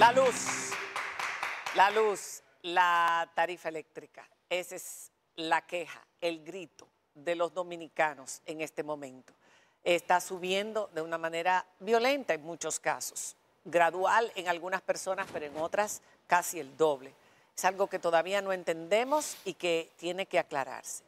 La luz, la luz, la tarifa eléctrica, esa es la queja, el grito de los dominicanos en este momento. Está subiendo de una manera violenta en muchos casos, gradual en algunas personas, pero en otras casi el doble. Es algo que todavía no entendemos y que tiene que aclararse.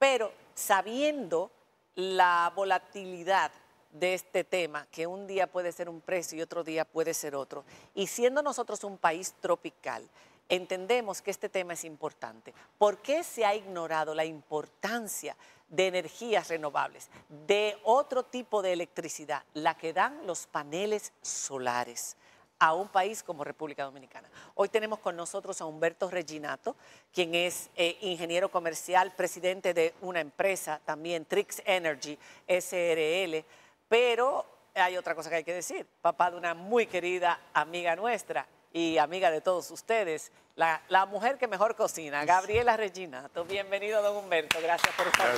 Pero sabiendo la volatilidad de este tema, que un día puede ser un precio y otro día puede ser otro. Y siendo nosotros un país tropical, entendemos que este tema es importante. ¿Por qué se ha ignorado la importancia de energías renovables, de otro tipo de electricidad, la que dan los paneles solares? a un país como República Dominicana. Hoy tenemos con nosotros a Humberto Reginato, quien es eh, ingeniero comercial, presidente de una empresa también, Trix Energy SRL, pero hay otra cosa que hay que decir, papá de una muy querida amiga nuestra y amiga de todos ustedes, la, mujer que mejor cocina, Gabriela Regina. Bienvenido, don Humberto, gracias por estar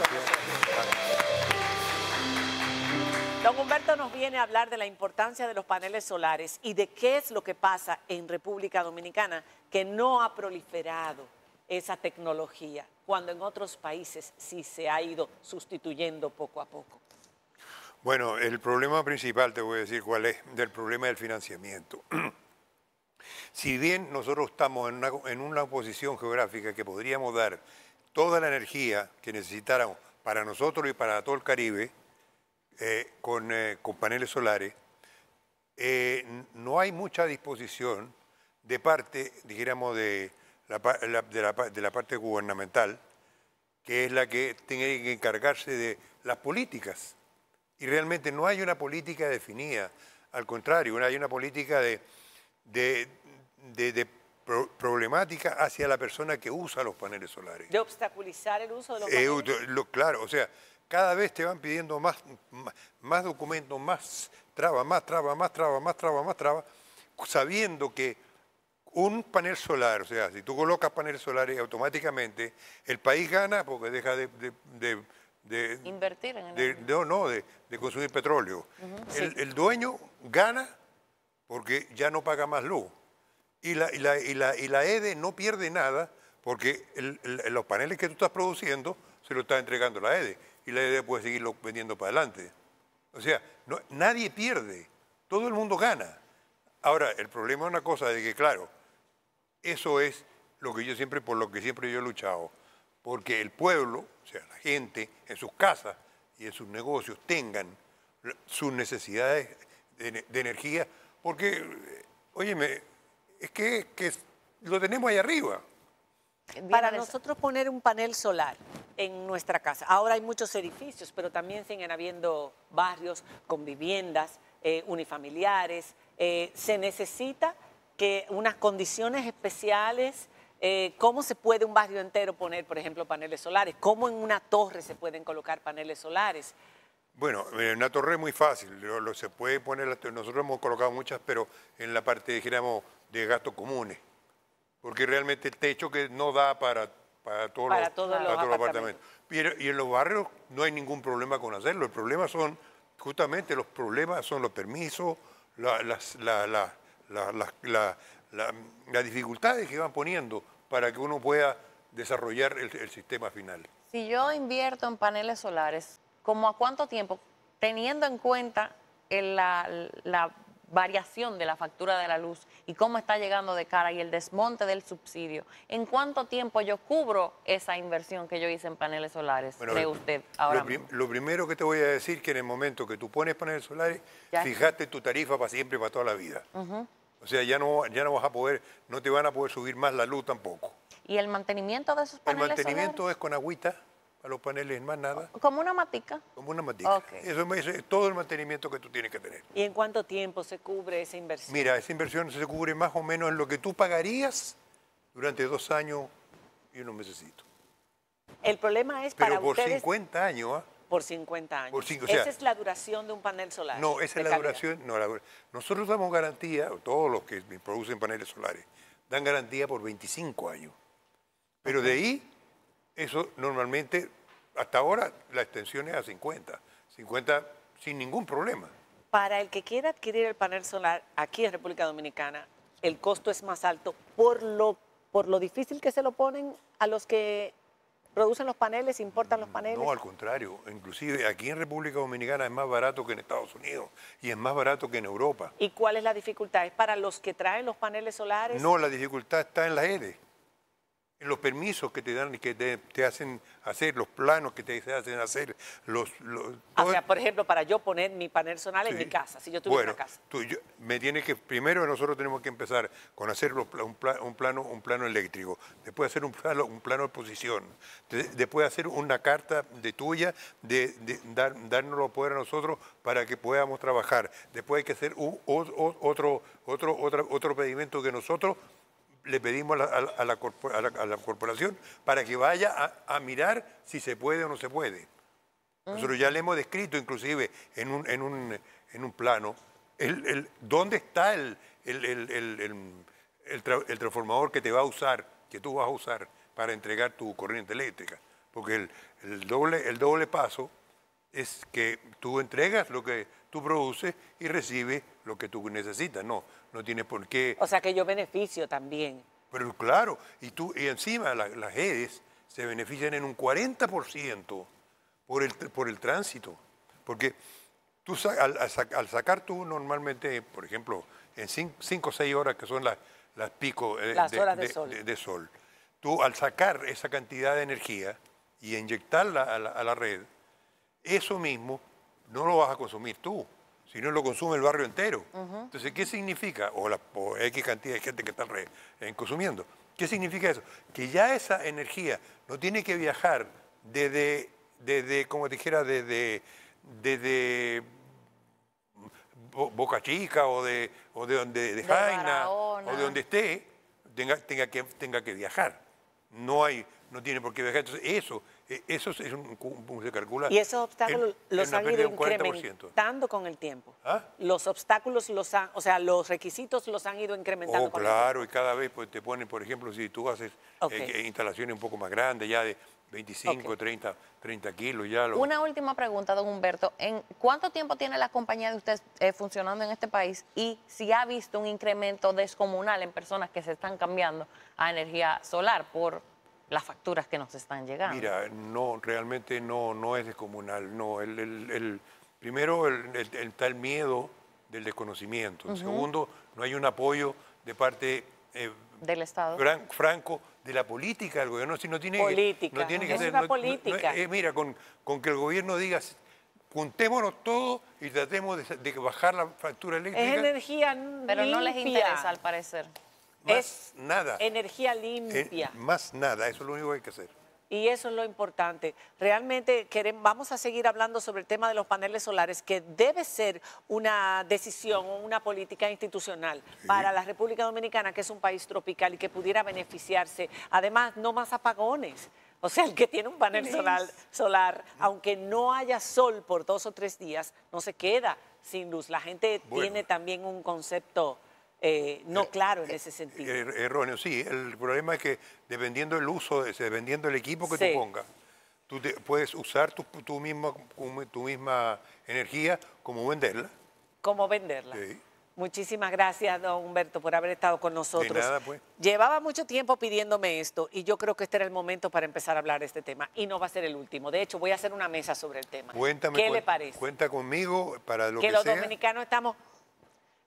Don Humberto nos viene a hablar de la importancia de los paneles solares y de qué es lo que pasa en República Dominicana que no ha proliferado esa tecnología, cuando en otros países sí se ha ido sustituyendo poco a poco. Bueno, el problema principal, te voy a decir cuál es, del problema del financiamiento. si bien nosotros estamos en una, en posición geográfica que podríamos dar toda la energía que necesitáramos para nosotros y para todo el Caribe, eh, eh, con, paneles solares, eh, no hay mucha disposición de parte, dijéramos, de de la, parte gubernamental, que es la que tiene que encargarse de las políticas y realmente no hay una política definida, al contrario, hay una política de, de, problemática hacia la persona que usa los paneles solares. De obstaculizar el uso de los eh, claro, o sea, cada vez te van pidiendo más, más, documentos, más traba, más traba, más traba, más traba, más traba, sabiendo que un panel solar, o sea, si tú colocas paneles solares automáticamente, el país gana porque deja de de invertir en de, no, no, de, consumir petróleo. el, dueño gana porque ya no paga más luz. Y la, y la, EDE no pierde nada porque los paneles que tú estás produciendo se lo está entregando la EDE. Y la EDE puede seguirlo vendiendo para adelante. O sea, no, nadie pierde, todo el mundo gana. Ahora, el problema es una cosa de que, claro, eso es lo que yo siempre, por lo que siempre yo he luchado porque el pueblo, o sea, la gente en sus casas y en sus negocios tengan sus necesidades de, energía, porque, óyeme, es que, lo tenemos ahí arriba. Para nosotros poner un panel solar en nuestra casa. Ahora hay muchos edificios, pero también siguen habiendo barrios con viviendas eh, unifamiliares. Eh, se necesita que unas condiciones especiales eh, ¿Cómo se puede un barrio entero poner, por ejemplo, paneles solares? ¿Cómo en una torre se pueden colocar paneles solares? Bueno, eh, en una torre es muy fácil, se puede poner, nosotros hemos colocado muchas, pero en la parte, dijéramos, de gastos comunes, porque realmente el techo que no da para, para todos, los, apartamentos. Y, en los barrios no hay ningún problema con hacerlo, el problema son, justamente los problemas son los permisos, las, las dificultades que van poniendo para que uno pueda desarrollar el, sistema final. Si yo invierto en paneles solares, ¿cómo a cuánto tiempo? Teniendo en cuenta la, variación de la factura de la luz y cómo está llegando de cara y el desmonte del subsidio, ¿en cuánto tiempo yo cubro esa inversión que yo hice en paneles solares? Bueno, usted ahora lo, primero que te voy a decir es que en el momento que tú pones paneles solares, fijate fijaste tu tarifa para siempre, para toda la vida. Ajá. O sea, ya no, ya no vas a poder, no te van a poder subir más la luz tampoco. ¿Y el mantenimiento de esos paneles? El mantenimiento es con agüita, a los paneles más nada. ¿Como una matica? Como una matica. Eso es todo el mantenimiento que tú tienes que tener. ¿Y en cuánto tiempo se cubre esa inversión? Mira, esa inversión se cubre más o menos en lo que tú pagarías durante dos años y unos meses. El problema es Pero por 50 años, ¿ah? Por 50 años. esa es la duración de un panel solar. No, esa es la duración. nosotros damos garantía, todos los que producen paneles solares, dan garantía por 25 años. Pero de ahí, eso normalmente, hasta ahora la extensión es a 50. 50 sin ningún problema. Para el que quiera adquirir el panel solar aquí en República Dominicana, el costo es más alto por lo, por lo difícil que se lo ponen a los que producen los paneles, importan los mm, paneles. No, al contrario, inclusive aquí en República Dominicana es más barato que en Estados Unidos y es más barato que en Europa. ¿Y cuál es la dificultad? ¿Es para los que traen los paneles solares? No, la dificultad está en la los permisos que te dan y que te, hacen hacer, los planos que te hacen hacer. Los, ah, o sea, por ejemplo, para yo poner mi panel solar en mi casa, si yo tuviera una casa. Tú, me tiene que, primero nosotros tenemos que empezar con hacer un, plano, un plano eléctrico, después hacer un plano, un plano de posición, después hacer una carta de tuya, de, de dar, darnos poder a nosotros para que podamos trabajar. Después hay que hacer otro, otro, otro, otro pedimento que nosotros le pedimos a la, corporación para que vaya a, mirar si se puede o no se puede. Nosotros ya le hemos descrito inclusive en un, en un, en un plano el, dónde está el, el, transformador que te va a usar, que tú vas a usar para entregar tu corriente eléctrica. Porque el, doble, el doble paso es que tú entregas lo que tú produces y recibes lo que tú necesitas. No, no tienes por qué. O sea que yo beneficio también. Pero claro, y tú y encima las redes se benefician en un 40% por el, por el tránsito. Porque tú al, sacar tú normalmente, por ejemplo, en 5 o 6 horas que son las, las pico eh, las de, horas de, sol. tú al sacar esa cantidad de energía y inyectarla a la red, eso mismo no lo vas a consumir tú, sino lo consume el barrio entero. Entonces, ¿qué significa? O, la, X cantidad de gente que está en, eh, consumiendo. ¿Qué significa eso? Que ya esa energía no tiene que viajar desde, desde como te dijera, desde, Boca Chica o de, o donde de, o de donde esté, tenga, tenga, que, tenga que viajar. No, hay, no tiene por qué viajar. Entonces, eso eh, eso es un, se calcula. Y esos obstáculos los han ido incrementando con el tiempo. ¿Ah? Los obstáculos los han, o sea, los requisitos los han ido incrementando. Oh, con claro, el y cada vez pues, te ponen, por ejemplo, si tú haces eh, instalaciones un poco más grandes, ya de 25, 30, 30 kilos, ya lo... Una última pregunta, don Humberto. ¿En cuánto tiempo tiene la compañía de usted eh, funcionando en este país y si ha visto un incremento descomunal en personas que se están cambiando a energía solar por las facturas que nos están llegando. Mira, no, realmente no, no es descomunal. No, el, el, primero está el miedo del desconocimiento. Segundo, no hay un apoyo de parte eh, del Estado gran franco de la política del gobierno. Si no tiene política. ser, política. mira, con, con que el gobierno diga juntémonos todos y tratemos de, bajar la factura eléctrica. Es energía Pero no les interesa, al parecer es nada. Energía limpia. Eh, más nada, eso es lo único que hay que hacer. Y eso es lo importante. Realmente queremos, vamos a seguir hablando sobre el tema de los paneles solares, que debe ser una decisión o una política institucional para la República Dominicana, que es un país tropical y que pudiera beneficiarse. Además, no más apagones. O sea, el que tiene un panel solar, solar, aunque no haya sol por dos o tres días, no se queda sin luz. La gente tiene también un concepto eh, no eh, claro en eh, ese sentido. Er, erróneo, sí. El problema es que dependiendo del uso, dependiendo del equipo que tú pongas, tú puedes usar tu, misma, tu misma energía como venderla. Como venderla. Muchísimas gracias, don Humberto, por haber estado con nosotros. Pues. Llevaba mucho tiempo pidiéndome esto y yo creo que este era el momento para empezar a hablar de este tema y no va a ser el último. De hecho, voy a hacer una mesa sobre el tema. Cuéntame, ¿Qué le parece? Cuenta conmigo para lo que, que los dominicanos estamos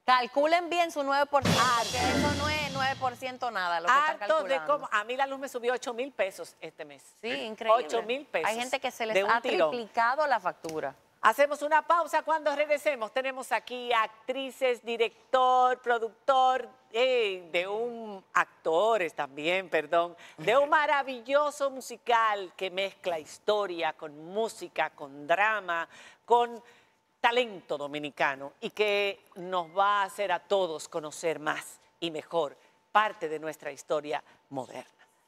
Calculen bien su 9%. Que ah, eso no es 9% nada lo que calculando. A mí la luz me subió 8 mil pesos este mes. Sí, ¿Eh? increíble. 8 mil pesos. Hay gente que se les ha triplicado la factura. Hacemos una pausa cuando regresemos. Tenemos aquí actrices, director, productor, eh, de un actores también, perdón, de un maravilloso musical que mezcla historia con música, con drama, con talento dominicano y que nos va a hacer a todos conocer más y mejor parte de nuestra historia moderna.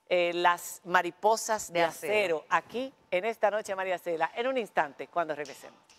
Eh, las mariposas de, acero, aquí en esta noche, María Cela, en un instante, cuando regresemos.